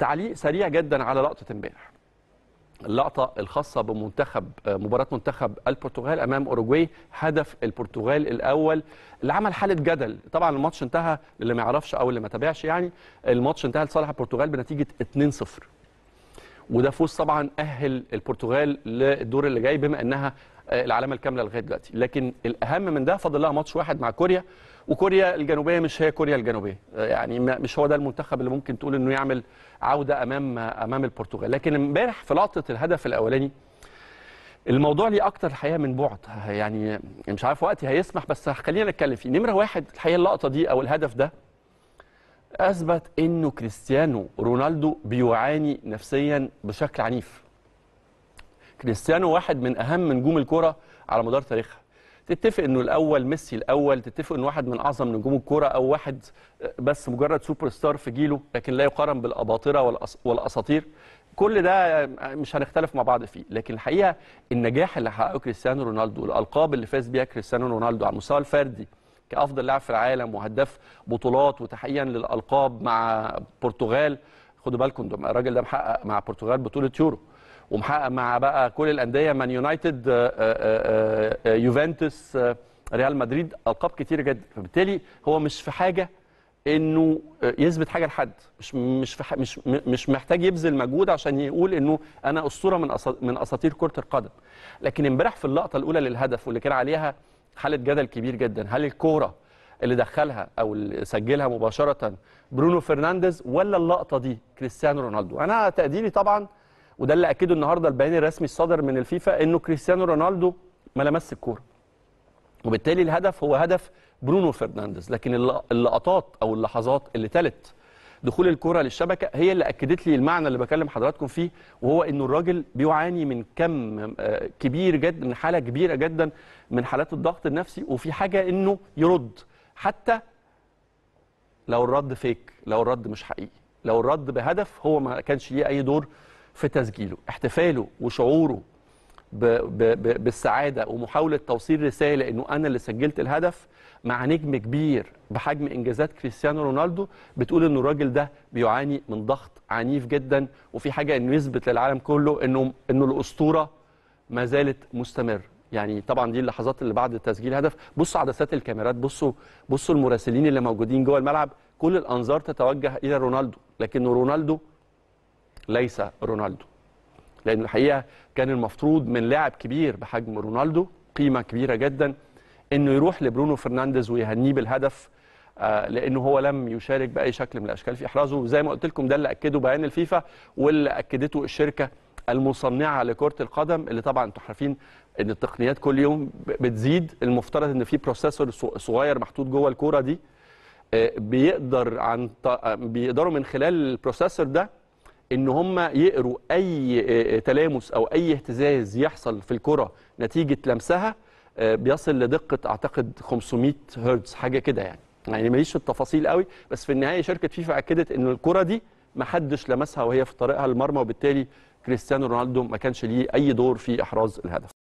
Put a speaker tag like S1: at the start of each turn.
S1: تعليق سريع جدا على لقطه امبارح اللقطة الخاصة بمنتخب مباراة منتخب البرتغال أمام أوروجواي هدف البرتغال الأول اللي عمل حالة جدل طبعا الماتش انتهى اللي ما يعرفش أو اللي ما تابعش يعني الماتش انتهى لصالح البرتغال بنتيجة 2-0 وده فوز طبعا اهل البرتغال للدور اللي جاي بما انها آه، العلامه الكامله لغايه دلوقتي لكن الاهم من ده فاضل لها ماتش واحد مع كوريا وكوريا الجنوبيه مش هي كوريا الجنوبيه آه، يعني مش هو ده المنتخب اللي ممكن تقول انه يعمل عوده امام امام البرتغال لكن امبارح في لقطه الهدف الاولاني الموضوع لي اكتر الحقيقه من بعد يعني مش عارف وقتي هيسمح بس خلينا نتكلم فيه نمره واحد الحقيقه اللقطه دي او الهدف ده أثبت أنه كريستيانو رونالدو بيعاني نفسيا بشكل عنيف كريستيانو واحد من أهم نجوم الكرة على مدار تاريخها تتفق انه الاول ميسي الاول تتفق انه واحد من اعظم نجوم الكوره او واحد بس مجرد سوبر ستار في جيله لكن لا يقارن بالاباطره والاساطير كل ده مش هنختلف مع بعض فيه لكن الحقيقه النجاح اللي حققه كريستيانو رونالدو الالقاب اللي فاز بيها كريستيانو رونالدو على المستوى الفردي كافضل لاعب في العالم وهداف بطولات وتحقيقا للالقاب مع البرتغال خدوا بالكم الراجل ده محقق مع البرتغال بطوله يورو ومحقق مع بقى كل الانديه مان يونايتد آه، آه، آه، يوفنتوس ريال مدريد القاب كتير جدا فبالتالي هو مش في حاجه انه يثبت حاجه لحد مش مش مش مش محتاج يبذل مجهود عشان يقول انه انا اسطوره من من اساطير كره القدم لكن امبارح في اللقطه الاولى للهدف واللي كان عليها حاله جدل كبير جدا هل الكوره اللي دخلها او اللي سجلها مباشره برونو فرنانديز ولا اللقطه دي كريستيانو رونالدو انا تقديري طبعا وده اللي اكده النهارده البيان الرسمي الصادر من الفيفا انه كريستيانو رونالدو ما لمس الكوره وبالتالي الهدف هو هدف برونو فرنانديز لكن اللقطات او اللحظات اللي تلت دخول الكره للشبكه هي اللي اكدت لي المعنى اللي بكلم حضراتكم فيه وهو انه الراجل بيعاني من كم آه، كبير جدا من حاله كبيره جدا من حالات الضغط النفسي وفي حاجه انه يرد حتى لو الرد فيك لو الرد مش حقيقي لو الرد بهدف هو ما كانش ليه اي دور في تسجيله احتفاله وشعوره بالسعاده ومحاوله توصيل رساله انه انا اللي سجلت الهدف مع نجم كبير بحجم انجازات كريستيانو رونالدو بتقول أنه الراجل ده بيعاني من ضغط عنيف جدا وفي حاجه انه يثبت للعالم كله انه انه الاسطوره ما زالت مستمره يعني طبعا دي اللحظات اللي بعد تسجيل هدف بصوا عدسات الكاميرات بصوا بصوا المراسلين اللي موجودين جوه الملعب كل الانظار تتوجه الى رونالدو لكن رونالدو ليس رونالدو لأن الحقيقة كان المفروض من لاعب كبير بحجم رونالدو قيمة كبيرة جدا أنه يروح لبرونو فرنانديز ويهنيه بالهدف آه، لأنه هو لم يشارك بأي شكل من الأشكال في إحرازه زي ما قلت لكم ده اللي أكده بيان الفيفا واللي أكدته الشركة المصنعة لكرة القدم اللي طبعا أنتم عارفين أن التقنيات كل يوم بتزيد المفترض أن في بروسيسور صغير محطوط جوه الكورة دي آه، بيقدر عن بيقدروا من خلال البروسيسور ده ان هم يقروا اي آه، آه، تلامس او اي اهتزاز يحصل في الكره نتيجه لمسها آه، بيصل لدقه اعتقد 500 هرتز حاجه كده يعني يعني ماليش في التفاصيل قوي بس في النهايه شركه فيفا اكدت ان الكره دي ما حدش لمسها وهي في طريقها للمرمى وبالتالي كريستيانو رونالدو ما كانش ليه اي دور في احراز الهدف